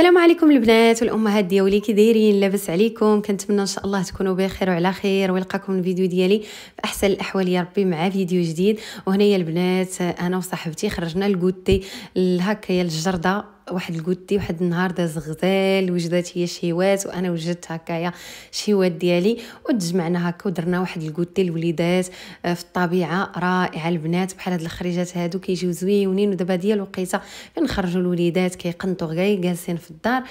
السلام عليكم البنات والامهات ديالي كي دايرين لاباس عليكم كنتمنى ان شاء الله تكونوا بخير وعلى خير ويلقاكم الفيديو ديالي في احسن الاحوال يا ربي مع فيديو جديد وهنايا البنات انا وصاحبتي خرجنا الكوتي هكايا الجرده واحد الكوتي واحد النهار داز غزال وجدات هي شهيوات وانا وجدت هكايا شهيوات ديالي وتجمعنا هكا ودرنا واحد الكوتي الوليدات آه، في الطبيعه رائعه البنات بحال هاد الخريجات هادو كيجيو زويونين ودابا ديال الوقيته فين خرجوا الوليدات كيقنطوا غير جالسين في الدار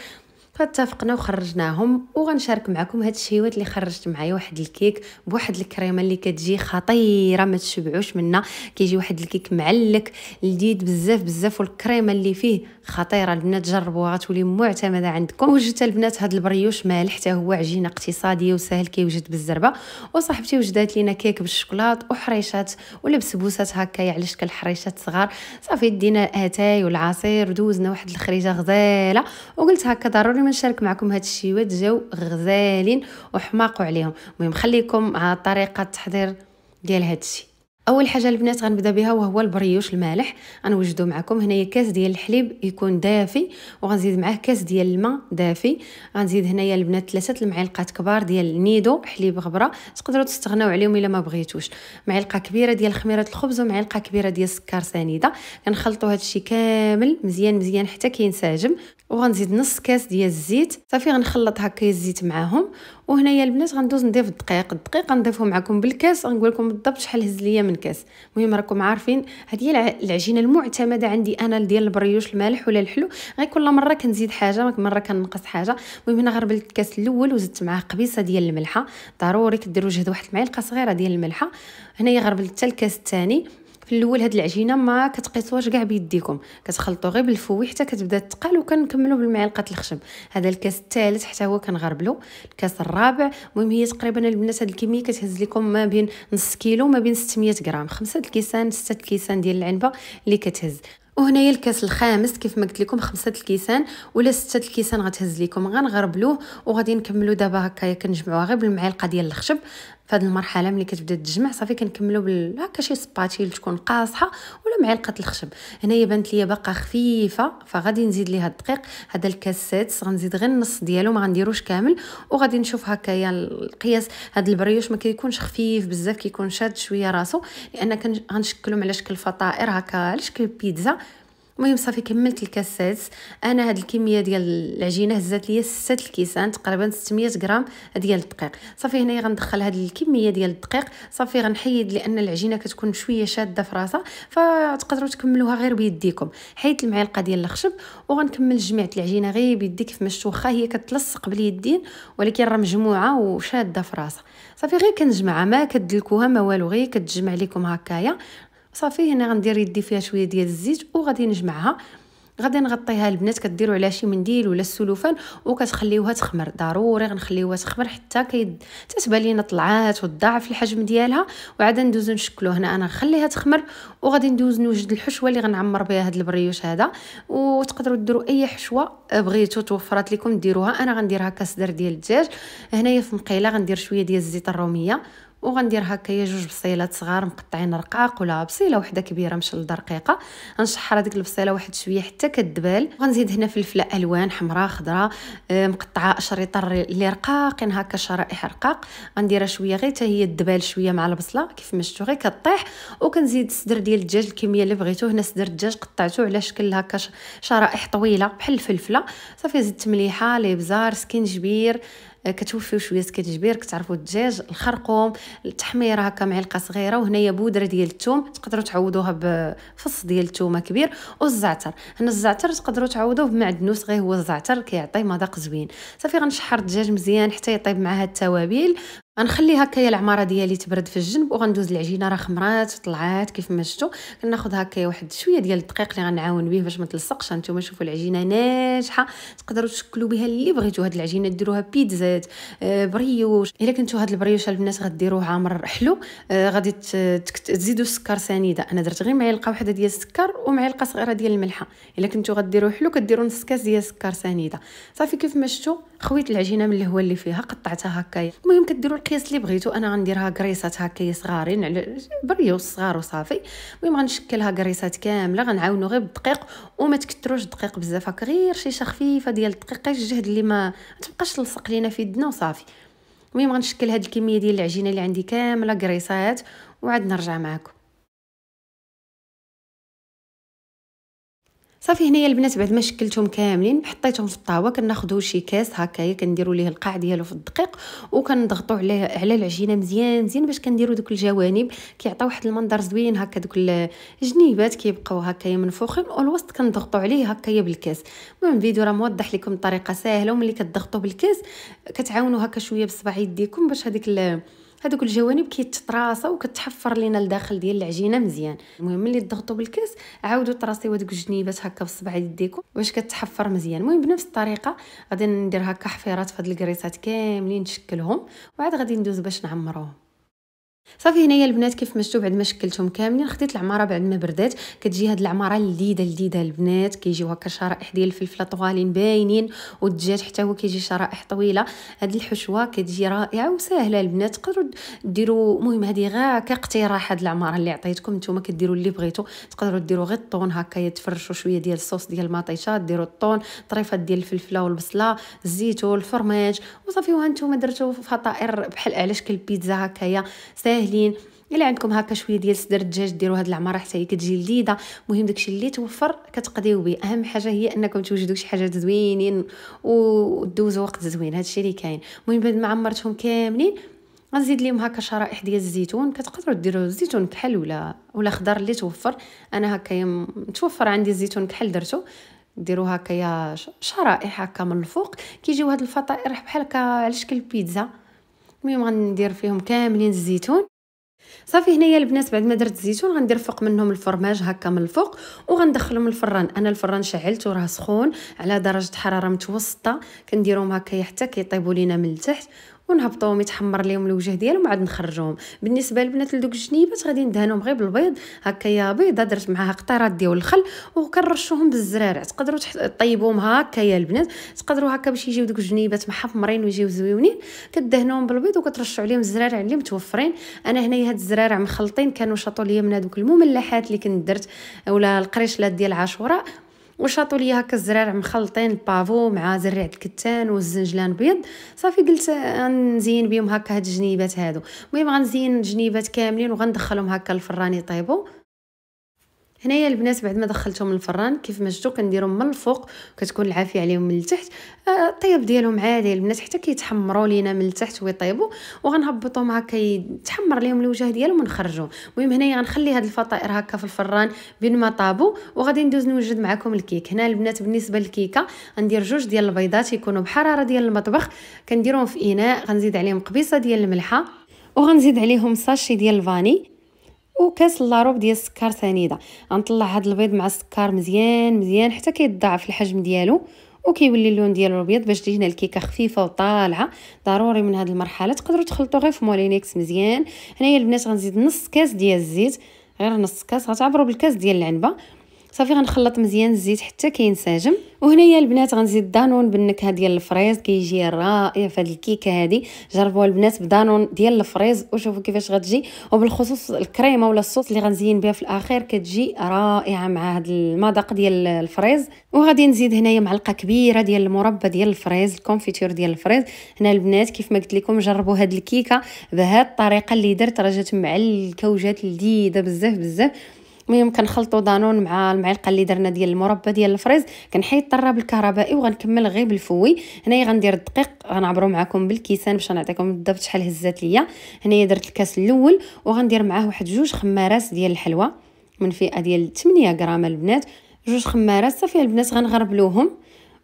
فاتفقنا وخرجناهم وغنشارك معكم هاد الشهيوات اللي خرجت معايا واحد الكيك بواحد الكريمه اللي كتجي خطيره ما تشبعوش منها كيجي واحد الكيك معلك لذيذ بزاف بزاف والكريمه اللي فيه خطيره البنات جربوها غتولي معتمده عندكم وجدت البنات هاد البريوش مالح حتى هو عجينه اقتصاديه وسهل كيوجد بالزربه وصاحبتي وجدات لينا كيك بالشوكولات وحريشات ولا بسبوسات هكايا يعني على شكل حريشات صغار صافي دينا اتاي والعصير ودوزنا واحد الخريجه غزاله وقلت هكا ضروري نشارك معكم هاد الشيوات جاو غزالين وحماقوا عليهم المهم خليكم على طريقه التحضير ديال هاد الشي اول حاجه البنات غنبدا بها وهو البريوش المالح غنوجدو معكم هنايا كاس ديال الحليب يكون دافي وغنزيد معاه كاس ديال الماء دافي غنزيد هنايا البنات ثلاثه المعالقات كبار ديال نيدو حليب غبره تقدروا تستغناو عليهم الا ما بغيتوش معلقه كبيره ديال خميره الخبز ومعلقه كبيره ديال السكر سنيده كنخلطوا هذا الشيء كامل مزيان مزيان حتى كينسجم وغنزيد نص كاس ديال الزيت صافي غنخلط هكا الزيت معاهم وهنايا البنات غندوز نضيف الدقيق الدقيق غنضيفو معكم بالكاس غنقول لكم بالضبط شحال هز ليا من كاس المهم راكم عارفين هذه هي العجينه المعتمده عندي انا ديال البريوش المالح ولا الحلو غير كل مره كنزيد حاجه مره كنقص حاجه المهم هنا غربلت الكاس الاول وزدت معاه قبيصه ديال الملحه ضروري كديروا جهد واحد المعلقه صغيره ديال الملحه هنايا غربلت حتى الكاس الثاني في الاول هاد العجينه ما كتقيسوهاش كاع بيديكم كتخلطوا غير بالفوي حتى كتبدا تقال وكنكملوا بالمعلقه الخشب هذا الكاس الثالث حتى هو كنغربلو الكاس الرابع المهم هي تقريبا البنات هاد الكميه كتهز لكم ما بين نص كيلو ما بين 600 غرام خمسة الكيسان ستة الكيسان ديال العنبه اللي كتهز وهنايا الكاس الخامس كيف ما قلت لكم خمسة الكيسان ولا ستة الكيسان غتهز لكم غنغربلوه وغادي نكملو دابا هكايا كنجمعوها غير بالمعلقه ديال الخشب فهاد المرحله ملي كتبدا تجمع صافي كنكملو بال هكا شي سباتيل تكون قاصحه ولا معلقه الخشب هنايا بانت ليا باقا خفيفه فغادي نزيد ليها الدقيق هذا الكاسيت غنزيد غير النص ديالو ما غنديروش كامل وغادي نشوف هكايا القياس هاد البريوش ما كيكونش خفيف بزاف كيكون شاد شويه راسو لان غنشكلهم على شكل فطائر هكا على شكل بيتزا المهم صافي كملت الكاسات انا هاد الكميه ديال العجينه هزات ليا 6 الكيسان تقريبا 600 غرام ديال الدقيق صافي هنايا غندخل هاد الكميه ديال الدقيق صافي غنحيد لان العجينه كتكون شويه شاده في راسها فتقدروا تكملوها غير بيديكم حيدت المعلقه ديال الخشب وغنكمل جمعت العجينه غير بيدي ما في واخا هي كتلصق باليدين ولكن راه مجموعه وشاده في راسها صافي غير كنجمعها ما كدلكوها ما والو غير كتجمع لكم هكايا صافي هنا غندير يدي فيها شويه ديال الزيت وغادي نجمعها غادي نغطيها البنات كديروا على شي منديل ولا السلوفان وكتخليوها تخمر ضروري غنخليوها تخمر حتى كيد تتبان لينا طلعات وتضاعف الحجم ديالها وعاد ندوزو نشكلو هنا انا نخليها تخمر وغادي ندوز نوجد الحشوه اللي غنعمر بها هاد البريوش هذا وتقدروا ديروا اي حشوه بغيتو توفرات لكم ديروها انا غنديرها كصدر ديال الدجاج هنايا في مقيله غندير شويه ديال الزيت الروميه وغندير هكايا جوج بصيلات صغار مقطعين رقاق ولا بصيله وحده كبيره مش الدرقيقه غنشحر هذيك البصيله واحد شويه حتى كدبال وغنزيد هنا فلفله الوان حمراء خضراء آه، مقطعه اشريطه اللي رقاقين هكا شرائح رقاق غنديرها شويه غير حتى هي الدبال شويه مع البصله كيف ما شفتو غير كطيح وكنزيد الصدر ديال الدجاج الكميه اللي بغيتو هنا صدر الدجاج قطعته على شكل هكا شرائح طويله بحال الفلفله صافي زدت مليحه لبزار سكنجبير آه، كتوفيو شويه سكات جبير كتعرفوا الدجاج الخرقوم التحميره هكا معلقه صغيره وهنايا بودره ديال الثوم تقدروا تعوضوها بفص ديال الثومه كبير والزعتر هنا الزعتر تقدروا تعوضوه بمعدنوس غير هو الزعتر كيعطي مذاق زوين صافي غنشحر الدجاج مزيان حتى يطيب مع هاد التوابل غنخلي هكايا العماره ديالي تبرد في الجنب وغندوز العجينه راه خمرات طلعات كيف ما شفتوا كناخذ هكايا واحد شويه ديال الدقيق اللي غنعاون به باش ما تلصقش نتوما شوفوا العجينه ناجحه تقدروا تشكلوا بها اللي بغيتوا هاد العجينه ديروها بيتزات آه، بريوش الا كنتو هاد البريوش البنات غديروه عامر حلو آه، غادي تزيدوا السكر سنيده انا درت غير معلقه واحده ديال السكر ومعلقه صغيره ديال الملحه الا كنتو غديروه حلو كديروا نص كاس ديال السكر سنيده صافي كيف ما شفتوا خويت العجينه من الهواء اللي فيها قطعتها هكايا المهم كديروا القياس اللي بغيتو انا غنديرها كريسات هكايا صغارين على بريو الصغار وصافي المهم غنشكلها كريسات كامله غنعاونو غير بالدقيق وما تكثروش الدقيق بزاف هكا غير شيشه خفيفه ديال الدقيق الجهد اللي ما تبقاش تلصق لينا في يدنا وصافي المهم غنشكل هاد الكميه ديال العجينه اللي عندي كامله كريسات وعاد نرجع معكم صافي هنايا البنات بعد ما شكلتهم كاملين حطيتهم في الطاوه كناخذوا شي كاس هكايا كنديروا ليه القاع ديالو في الدقيق وكنضغطوا عليه على العجينه مزيان مزيان باش كنديروا دوك الجوانب كيعطي واحد المنظر زوين هكا دوك الجنيبات كيبقاو هكايا منفوخين والوسط كنضغطوا عليه هكايا بالكاس المهم الفيديو راه موضح لكم الطريقه سهله وملي كتضغطوا بالكاس كتعاونوا هكا شويه بصباع يديكم باش هذيك هذوك الجوانب كيتطراسوا وكتحفر لينا الداخل ديال العجينه مزيان المهم ملي تضغطوا بالكاس عاودوا طراسيو هذوك الجنيبات هكا بصبع يديكم واش كتحفر مزيان المهم بنفس الطريقه غادي ندير هكا حفيرات في هاد الكريسات كاملين نشكلهم وعاد غادي ندوز باش نعمروهم صافي هنايا البنات كيف ما شفتوا بعد ما شكلتهم كاملين خديت العماره بعد ما بردات كتجي هاد العماره اللذيذه اللذيذه البنات كيجيو هكا شرائح ديال الفلفله طوالين باينين والدجاج حتى هو كيجي شرائح طويله هاد الحشوه كتجي رائعه وسهله البنات تقدروا ديروا المهم هادي غا كاقتراح هاد العماره اللي عطيتكم نتوما كديروا اللي بغيتوا تقدروا ديروا غير الطون هكا يتفرشوا شويه ديال الصوص ديال المطيشه ديروا الطون طريفات ديال الفلفله والبصله الزيتون الفرماج وصافي نتوما درتو فطائر بحال على شكل بيتزا هكايا سهل ساهلين الا عندكم هكا شويه ديال صدر الدجاج ديروا هاد العماره حتى هي كتجي لذيذه المهم داكشي اللي توفر كتقضيو به اهم حاجه هي انكم توجدوا شي حاجه زوينين ودوزوا وقت زوين هادشي اللي كاين المهم بعد ما عمرتهم كاملين غنزيد لهم هكا شرائح ديال الزيتون كتقدروا ديروا الزيتون كحل ولا ولا خضر اللي توفر انا هكا يم... توفر عندي الزيتون كحل درتو ديروا هكايا شرائح هكا من الفوق كيجيو هاد الفطائر بحال هكا على شكل بيتزا المهم غندير فيهم كاملين الزيتون صافي هنايا البنات بعد ما درت الزيتون غندير فوق منهم الفرماج هكا من الفوق وغندخلهم الفران انا الفران شعلته راه سخون على درجه حراره متوسطه كنديرهم هكا حتى كيطيبوا لينا من التحت ونهبطوهم يتحمر ليهم الوجه ديالهم عاد نخرجوهم بالنسبه للبنات لدوك الجنيبات غادي ندهنهم غير بالبيض هكا يا بيضه درت معاها قطرات ديال الخل وكنرشوهم بالزرارع تقدروا طيبوهم هكا يا البنات تقدروا هكا باش يجيو دوك الجنيبات محمرين ويجيو زويونين كدهنوهم بالبيض وكترشوا عليهم الزرارع اللي متوفرين انا هنايا هاد الزرارع مخلطين كانوا شاطوا ليا من هذوك المملحات اللي كنت درت ولا القريشلات ديال عاشوراء وشاطوا لي هكا الزرار مخلطين البافو مع زريع الكتان والزنجلان بيض صافي قلت نزين بهم هكا هاد الجنيبات هادو المهم غنزين الجنيبات كاملين وغندخلهم هكا الفران يطيبوا هنايا البنات بعد ما دخلتهم الفران كيف ما شفتوا كنديرهم من الفوق كتكون العافيه عليهم من التحت آه الطياب ديالهم عادي البنات حتى كيتحمروا لينا من التحت ويطيبوا وغنهبطهم هكا يتحمر ليهم الوجه ديالهم ونخرجوهم المهم هنايا غنخلي هاد الفطائر هكا في الفران بين ما طابوا وغادي ندوز نوجد معكم الكيك هنا البنات بالنسبه للكيكه غندير جوج ديال البيضات يكونوا بحراره ديال المطبخ كنديرهم في اناء غنزيد عليهم قبيصه ديال الملحه وغنزيد عليهم ساشي ديال الفاني وكاس لاروب ديال السكر سنيده غنطلع هاد البيض مع السكر مزيان مزيان حتى كيتضاعف الحجم ديالو وكيولي اللون ديالو ابيض باش تجينا الكيكه خفيفه وطالعه ضروري من هاد المرحله تقدروا تخلطوا غير في مولينيكس مزيان هنايا البنات غنزيد نص كاس ديال الزيت غير نص كاس غتعبروا بالكاس ديال العنبه صافي غنخلط مزيان الزيت حتى كينسجم وهنايا البنات غنزيد دانون بالنكهه ديال الفريز كيجي رائع في هذه الكيكه هذه جربوها البنات بدانون ديال الفريز وشوفوا كيفاش غتجي وبالخصوص الكريمه ولا الصوص اللي غنزين بها في الاخير كتجي رائعه مع هذا المذاق ديال الفريز وغادي نزيد هنايا معلقه كبيره ديال المربى ديال الفريز الكونفيتور ديال الفريز هنا البنات كيف ما قلت لكم جربوا هاد الكيكه بهاد الطريقه اللي درت راه جات معلكه وجات لذيذه بزاف بزاف المهم كنخلطوا دانون مع المعلقه اللي درنا ديال المربى ديال الفريز كنحيد الطراب الكهربائي وغنكمل غير بالفوي هنايا غندير الدقيق غنعبروا معكم بالكيسان باش نعطيكم بالضبط شحال هزات ليا هنايا درت الكاس الاول وغندير معاه واحد جوج خمارات ديال الحلوى من فئه ديال 8 غرام البنات جوج خمارات صافي البنات غنغربلوهم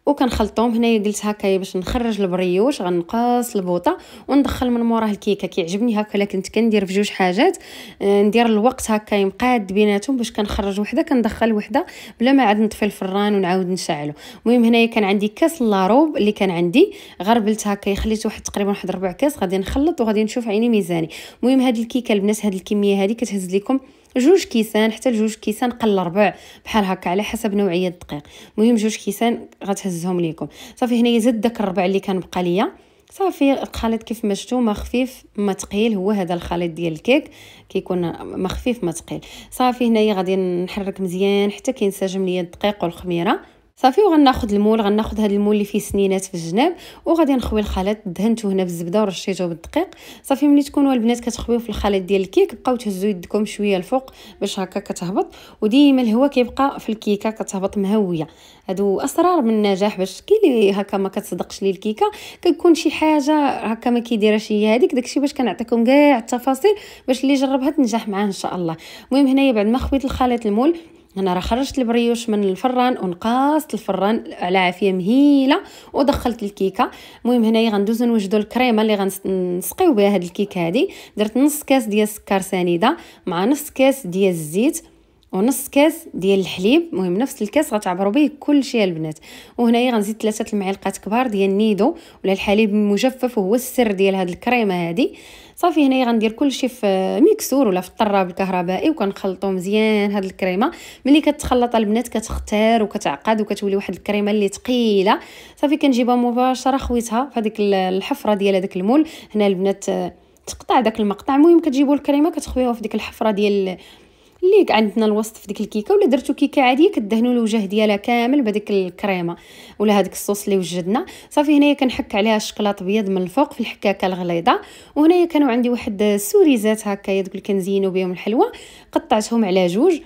وكنخلطهم هنايا قلت هكايا باش نخرج البريوش غنقص البوطه وندخل من موراه الكيكه كيعجبني هكا كنت كندير في جوج حاجات آه، ندير الوقت هكا مقاد بيناتهم باش كنخرج وحده كندخل وحده بلا ما عاد نطفي الفران ونعاود نشعلو المهم هنايا كان عندي كاس لاروب اللي كان عندي غربلت هكا خليت واحد تقريبا واحد ربع كاس غادي نخلط وغادي نشوف عيني ميزاني المهم هاد الكيكه البنات هاد الكميه هادي كتهز لكم جوج كيسان حتى لجوج كيسان قل ربع بحال هكا على حسب نوعيه الدقيق المهم جوج كيسان غتهزهم ليكم صافي هنايا زاد داك الربع اللي كان بقى ليا صافي الخليط كيف ما شفتوا ما خفيف ما تقيل هو هذا الخليط ديال الكيك كيكون ما خفيف ما تقيل صافي هنايا غادي نحرك مزيان حتى كينسجم ليا الدقيق والخميره صافي وغناخذ المول غناخذ هذا المول اللي فيه سنينات في الجناب وغادي نخوي الخليط دهنته هنا بالزبده ورشيته بالدقيق صافي ملي تكونوا البنات كتخويو في الخليط ديال الكيك بقاو تهزوا يدكم شويه الفوق باش هكا كتهبط وديما الهواء كيبقى في الكيكه كتهبط مهويه هادو اسرار من النجاح باش كي اللي هكا ما كتصدقش لي الكيكه كتكون شي حاجه هكا ما كيديرهاش هي هذيك داكشي باش كنعطيكم كاع التفاصيل باش اللي جربها تنجح معاه ان شاء الله المهم هنايا بعد ما خويت الخليط المول هنا راه خرجت البريوش من الفران ونقاصت الفران على عافيه مهيله ودخلت الكيكه المهم هنايا غندوز نوجدوا الكريمه اللي غنسقيو بها هاد الكيكه هذه درت نص كاس ديال السكر سنيده مع نص كاس ديال الزيت ونص كاس ديال الحليب مهم نفس الكاس غتعبروا به كل شيء البنات وهنايا غنزيد ثلاثه المعلقات كبار ديال النيدو ولا الحليب المجفف وهو السر ديال هاد الكريمه هادي صافي هنايا غندير كلشي في ميكسور ولا في الطراب الكهربائي وكنخلطو مزيان هاد الكريمه ملي كتخلط البنات كتختار وكتعقد وكتولي واحد الكريمه اللي ثقيله صافي كنجيبها مباشره خويتها في هذيك الحفره ديال هذاك المول هنا البنات تقطع داك المقطع المهم كتجيبوا الكريمه كتخويوها في ديك الحفره ديال ليك عندنا الوصف في ديك الكيكه ولا درتو كيكه عاديه كدهنوا الوجه ديالها كامل بديك الكريمه ولا هذاك الصوص اللي وجدنا صافي هنايا كنحك عليها الشكلاط ابيض من الفوق في الحكاكه الغليظه وهنايا كانوا عندي واحد السوريزات هكايا دوك اللي كنزينوا بهم الحلوى قطعتهم على جوج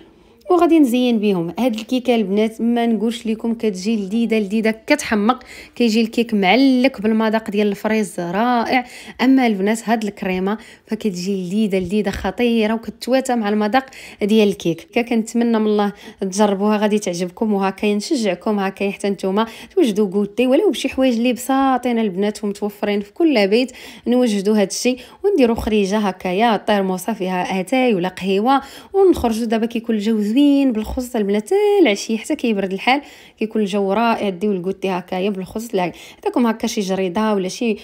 وغادي نزين بهم هاد الكيكه البنات ما نقولش لكم كتجي لذيذه لذيذه كتحمق كيجي الكيك معلك بالمذاق ديال الفريز رائع اما البنات هاد الكريمه فكتجي لذيذه لذيذه خطيره وكتواتى مع المذاق ديال الكيك كنتمنى من الله تجربوها غادي تعجبكم وهكا نشجعكم هكا حتى نتوما توجدوا كوتي ولو بشي حوايج اللي بساطين البنات ومتوفرين في كل بيت نوجدوا الشيء ونديروا خريجه هكايا طير فيها اتاي ولا قهيوه ونخرجوا دابا كيكون الجو زوين زوينين بالخص البنات العشيه حتى كيبرد الحال كيكون الجو رائع ديو الكوتي هكايا بالخص عطاكم هكا شي جريده ولا شي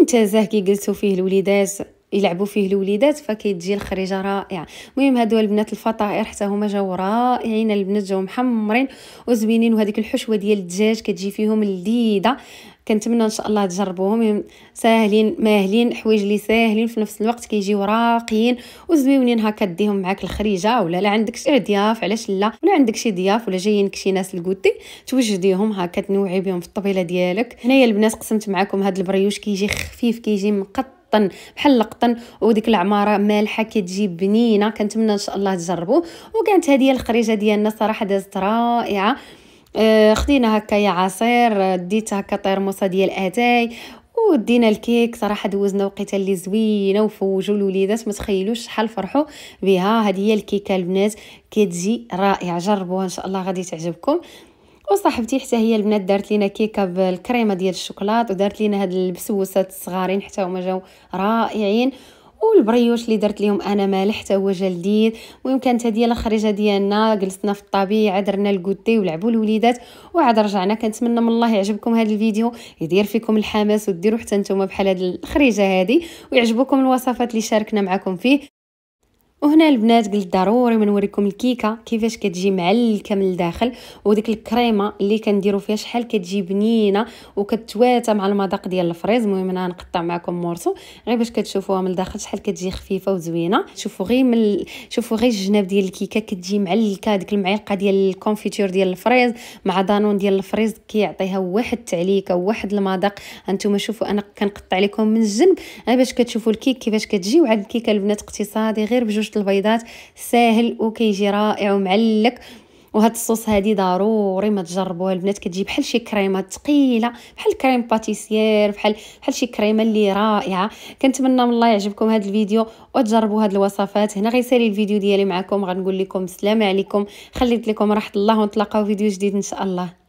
منتزه كيجلسوا فيه الوليدات يلعبوا فيه الوليدات فكتجي الخريجه رائعه المهم هادو البنات الفطائر حتى هما جاو رائعين البنات جاو محمرين وزوينين وهذيك الحشوه ديال الدجاج كتجي فيهم لذيذه كنتمنى ان شاء الله تجربوهم ساهلين ماهلين حوايج اللي ساهلين في نفس الوقت كيجيو راقيين وزويونين هكا ديهم معاك الخريجه ولا لا عندك شي ضياف علاش لا ولا عندك شي ضياف ولا جايينك شي ناس لكوتي توجديهم هكا تنوعي بهم في الطبيله ديالك هنايا البنات قسمت معكم هاد البريوش كيجي خفيف كيجي مقط طن بحال القطن وديك العماره مالحه كتجي بنينه كنتمنى ان شاء الله تجربوه وكانت هذه الخريجه ديالنا صراحه دازت رائعه آه، خدينا هكايا عصير ديت هكا طيرموسه ديال اتاي ودينا الكيك صراحه دوزنا وقيته اللي زوينه وفوجوا الوليدات ما تخيلوش شحال فرحوا بها هذه هي الكيكه البنات كتجي رائعه جربوها ان شاء الله غادي تعجبكم وصاحبتي حتى هي البنات دارت لينا كيكه بالكريمه ديال الشوكولات ودارت لينا هاد البسوسات الصغارين حتى هما جاو رائعين والبريوش اللي درت لهم انا مالح حتى هو جا لذيذ المهم كانت هذه الخريجه ديالنا جلسنا في الطبيعه درنا الكوتي ولعبوا الوليدات وعاد رجعنا كنتمنى من الله يعجبكم هذا الفيديو يدير فيكم الحماس وديروا حتى نتوما بحال هذه الخريجه هذه ويعجبكم الوصفات اللي شاركنا معكم فيه وهنا البنات قلت ضروري ما نوريكم الكيكه كيفاش كتجي معلكه من الداخل وديك الكريمه اللي كنديروا فيها شحال كتجي بنينه وكتواتى مع المذاق ديال الفريز المهم انا نقطع معكم مورسو غير باش كتشوفوها من الداخل شحال كتجي خفيفه وزوينه شوفوا غير من شوفوا غير الجناب ديال الكيكه كتجي معلكه ديك المعلقه ديال الكونفيتور ديال الفريز مع دانون ديال الفريز كيعطيها واحد التعليكه وواحد المذاق انتم شوفوا انا كنقطع لكم من الجنب غير باش كتشوفوا الكيك كيفاش كتجي وعاد الكيكه البنات اقتصادي غير بجوج بجوج البيضات ساهل وكيجي رائع ومعلك وهاد الصوص هادي ضروري ما تجربوها البنات كتجي بحال شي كريمه ثقيله بحال كريم باتيسير بحال بحال شي كريمه اللي رائعه كنتمنى من الله يعجبكم هاد الفيديو وتجربوا هاد الوصفات هنا غيسالي الفيديو ديالي معكم غنقول لكم السلام عليكم خليت لكم راحه الله ونتلاقاو فيديو جديد ان شاء الله